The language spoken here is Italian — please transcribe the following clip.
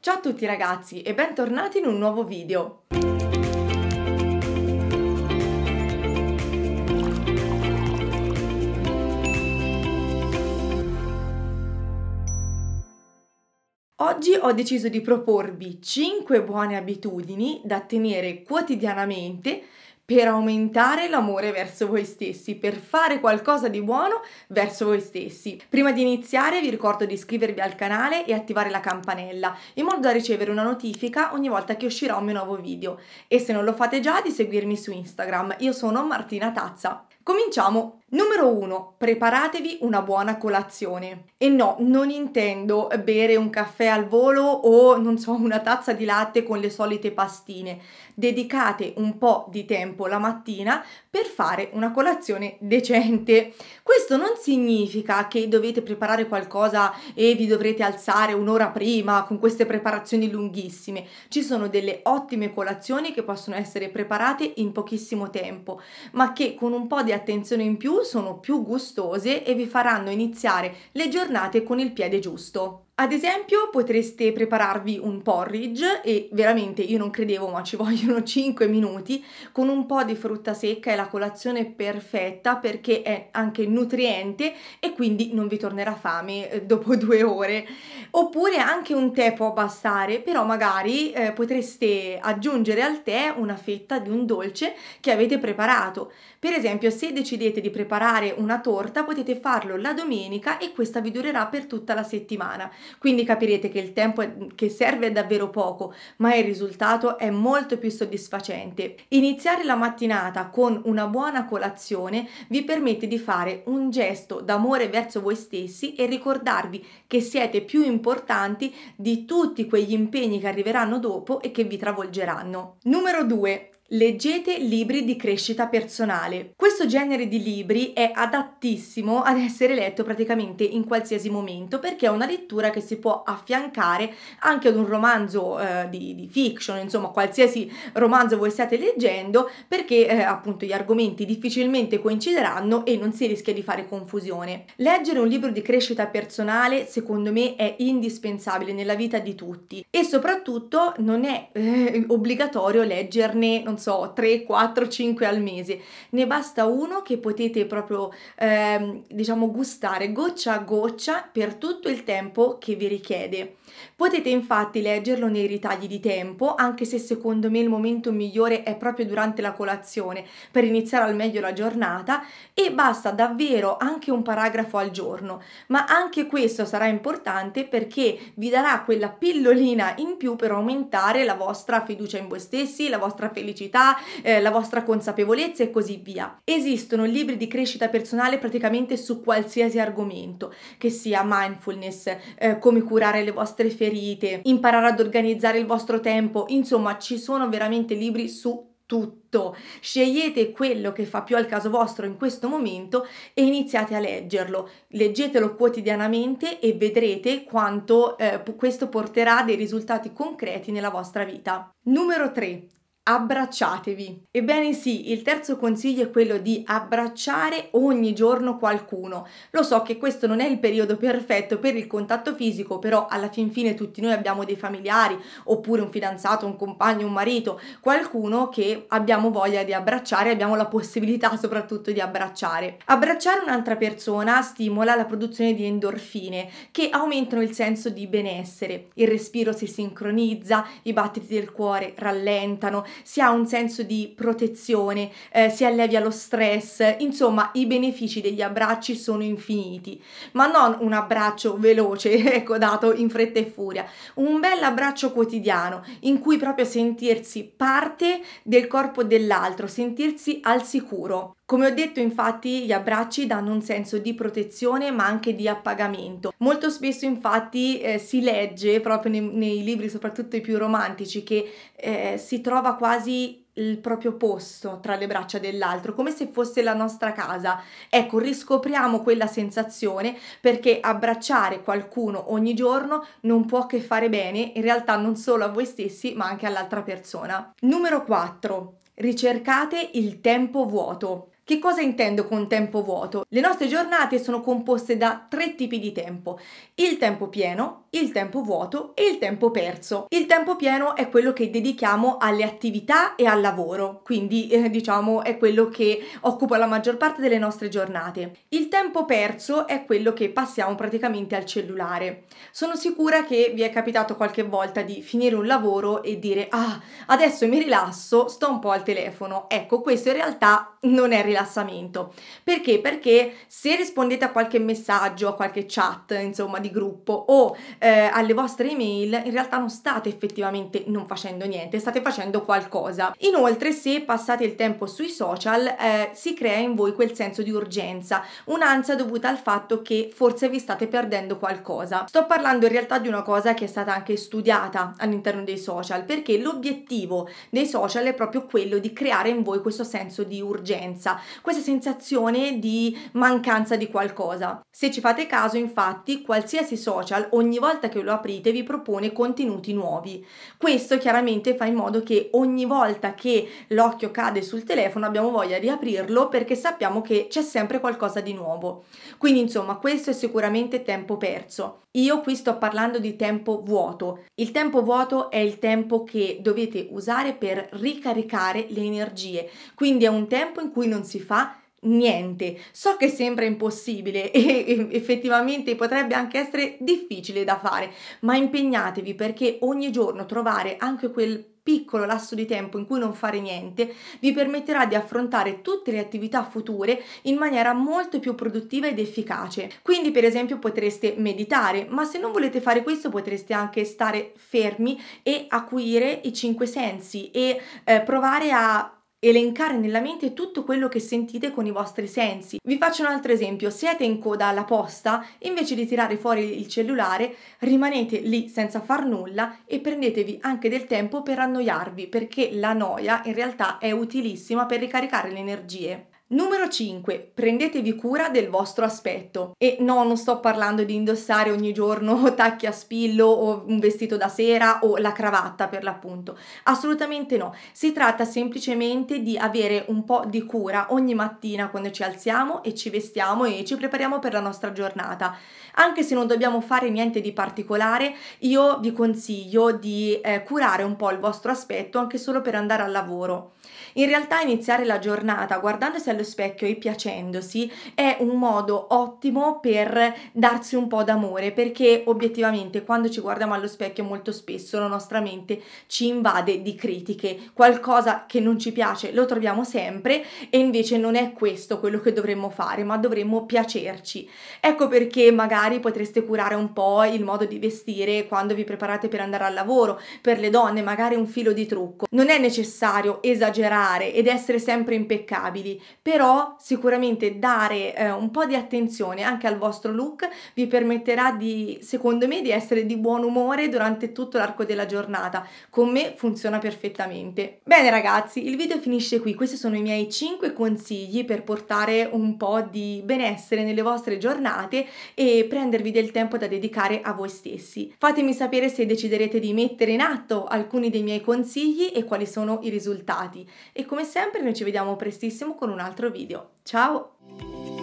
Ciao a tutti ragazzi e bentornati in un nuovo video! Oggi ho deciso di proporvi 5 buone abitudini da tenere quotidianamente per aumentare l'amore verso voi stessi, per fare qualcosa di buono verso voi stessi. Prima di iniziare vi ricordo di iscrivervi al canale e attivare la campanella in modo da ricevere una notifica ogni volta che uscirà un mio nuovo video e se non lo fate già di seguirmi su Instagram. Io sono Martina Tazza. Cominciamo Numero 1. Preparatevi una buona colazione. E no, non intendo bere un caffè al volo o, non so, una tazza di latte con le solite pastine. Dedicate un po' di tempo la mattina per fare una colazione decente. Questo non significa che dovete preparare qualcosa e vi dovrete alzare un'ora prima con queste preparazioni lunghissime. Ci sono delle ottime colazioni che possono essere preparate in pochissimo tempo, ma che con un po' di attenzione in più sono più gustose e vi faranno iniziare le giornate con il piede giusto. Ad esempio potreste prepararvi un porridge e veramente io non credevo ma ci vogliono 5 minuti con un po' di frutta secca è la colazione perfetta perché è anche nutriente e quindi non vi tornerà fame eh, dopo due ore. Oppure anche un tè può bastare però magari eh, potreste aggiungere al tè una fetta di un dolce che avete preparato. Per esempio se decidete di preparare una torta potete farlo la domenica e questa vi durerà per tutta la settimana quindi capirete che il tempo che serve è davvero poco, ma il risultato è molto più soddisfacente. Iniziare la mattinata con una buona colazione vi permette di fare un gesto d'amore verso voi stessi e ricordarvi che siete più importanti di tutti quegli impegni che arriveranno dopo e che vi travolgeranno. Numero 2. Leggete libri di crescita personale. Questo genere di libri è adattissimo ad essere letto praticamente in qualsiasi momento perché è una lettura che si può affiancare anche ad un romanzo eh, di, di, fiction, insomma qualsiasi romanzo voi stiate leggendo perché eh, appunto gli argomenti difficilmente coincideranno e non si rischia di fare confusione. Leggere un libro di crescita personale secondo me è indispensabile nella vita di tutti e soprattutto non è eh, obbligatorio leggerne, non so, 3, 4, 5 al mese. Ne basta uno che potete proprio, ehm, diciamo, gustare goccia a goccia per tutto il tempo che vi richiede. Potete infatti leggerlo nei ritagli di tempo, anche se secondo me il momento migliore è proprio durante la colazione, per iniziare al meglio la giornata, e basta davvero anche un paragrafo al giorno, ma anche questo sarà importante perché vi darà quella pillolina in più per aumentare la vostra fiducia in voi stessi, la vostra felicità, eh, la vostra consapevolezza e così via. Esistono libri di crescita personale praticamente su qualsiasi argomento, che sia mindfulness, eh, come curare le vostre preferite, imparare ad organizzare il vostro tempo, insomma ci sono veramente libri su tutto. Scegliete quello che fa più al caso vostro in questo momento e iniziate a leggerlo. Leggetelo quotidianamente e vedrete quanto eh, questo porterà dei risultati concreti nella vostra vita. Numero 3 abbracciatevi. Ebbene sì, il terzo consiglio è quello di abbracciare ogni giorno qualcuno. Lo so che questo non è il periodo perfetto per il contatto fisico, però alla fin fine tutti noi abbiamo dei familiari, oppure un fidanzato, un compagno, un marito, qualcuno che abbiamo voglia di abbracciare, abbiamo la possibilità soprattutto di abbracciare. Abbracciare un'altra persona stimola la produzione di endorfine che aumentano il senso di benessere. Il respiro si sincronizza, i battiti del cuore rallentano, si ha un senso di protezione, eh, si allevia lo stress, insomma i benefici degli abbracci sono infiniti, ma non un abbraccio veloce, ecco, dato in fretta e furia, un bel abbraccio quotidiano in cui proprio sentirsi parte del corpo dell'altro, sentirsi al sicuro. Come ho detto infatti gli abbracci danno un senso di protezione ma anche di appagamento. Molto spesso infatti eh, si legge proprio nei, nei, libri soprattutto i più romantici che eh, si trova quasi il proprio posto tra le braccia dell'altro, come se fosse la nostra casa. Ecco, riscopriamo quella sensazione perché abbracciare qualcuno ogni giorno non può che fare bene, in realtà non solo a voi stessi, ma anche all'altra persona. Numero 4. Ricercate il tempo vuoto. Che cosa intendo con tempo vuoto? Le nostre giornate sono composte da tre tipi di tempo, il tempo pieno, il tempo vuoto e il tempo perso. Il tempo pieno è quello che dedichiamo alle attività e al lavoro, quindi eh, diciamo è quello che occupa la maggior parte delle nostre giornate. Il tempo perso è quello che passiamo praticamente al cellulare. Sono sicura che vi è capitato qualche volta di finire un lavoro e dire ah, adesso mi rilasso, sto un po' al telefono. Ecco, questo in realtà non è rilassato rilassamento. Perché? Perché se rispondete a qualche messaggio, a qualche chat, insomma, di gruppo o eh, alle vostre email, in realtà non state effettivamente non facendo niente, state facendo qualcosa. Inoltre, se passate il tempo sui social, eh, si crea in voi quel senso di urgenza, un'ansia dovuta al fatto che forse vi state perdendo qualcosa. Sto parlando in realtà di una cosa che è stata anche studiata all'interno dei social, perché l'obiettivo dei social è proprio quello di creare in voi questo senso di urgenza, questa sensazione di mancanza di qualcosa. Se ci fate caso, infatti, qualsiasi social ogni volta che lo aprite vi propone contenuti nuovi. Questo chiaramente fa in modo che ogni volta che l'occhio cade sul telefono abbiamo voglia di aprirlo perché sappiamo che c'è sempre qualcosa di nuovo. Quindi, insomma, questo è sicuramente tempo perso. Io qui sto parlando di tempo vuoto. Il tempo vuoto è il tempo che dovete usare per ricaricare le energie. Quindi è un tempo in cui non si si fa niente. So che sembra impossibile e effettivamente potrebbe anche essere difficile da fare, ma impegnatevi perché ogni giorno trovare anche quel piccolo lasso di tempo in cui non fare niente vi permetterà di affrontare tutte le attività future in maniera molto più produttiva ed efficace. Quindi per esempio potreste meditare, ma se non volete fare questo potreste anche stare fermi e acuire i cinque sensi e eh, provare a elencare nella mente tutto quello che sentite con i vostri sensi. Vi faccio un altro esempio, siete in coda alla posta, invece di tirare fuori il cellulare, rimanete lì senza far nulla e prendetevi anche del tempo per annoiarvi, perché la noia in realtà è utilissima per ricaricare le energie. Numero 5. Prendetevi cura del vostro aspetto. E no, non sto parlando di indossare ogni giorno tacchi a spillo o un vestito da sera o la cravatta per l'appunto. Assolutamente no. Si tratta semplicemente di avere un po' di cura ogni mattina quando ci alziamo e ci vestiamo e ci prepariamo per la nostra giornata. Anche se non dobbiamo fare niente di particolare, io vi consiglio di eh, curare un po' il vostro aspetto anche solo per andare al lavoro. In realtà iniziare la giornata guardandosi al allo specchio e piacendosi è un modo ottimo per darsi un po' d'amore perché obiettivamente quando ci guardiamo allo specchio molto spesso la nostra mente ci invade di critiche, qualcosa che non ci piace lo troviamo sempre e invece non è questo quello che dovremmo fare, ma dovremmo piacerci. Ecco perché magari potreste curare un po' il modo di vestire quando vi preparate per andare al lavoro, per le donne magari un filo di trucco. Non è necessario esagerare ed essere sempre impeccabili, però sicuramente dare eh, un po' di attenzione anche al vostro look vi permetterà di, secondo me, di essere di buon umore durante tutto l'arco della giornata. Con me funziona perfettamente. Bene ragazzi, il video finisce qui. Questi sono i miei 5 consigli per portare un po' di benessere nelle vostre giornate e prendervi del tempo da dedicare a voi stessi. Fatemi sapere se deciderete di mettere in atto alcuni dei miei consigli e quali sono i risultati. E come sempre noi ci vediamo prestissimo con un altro altro video. Ciao!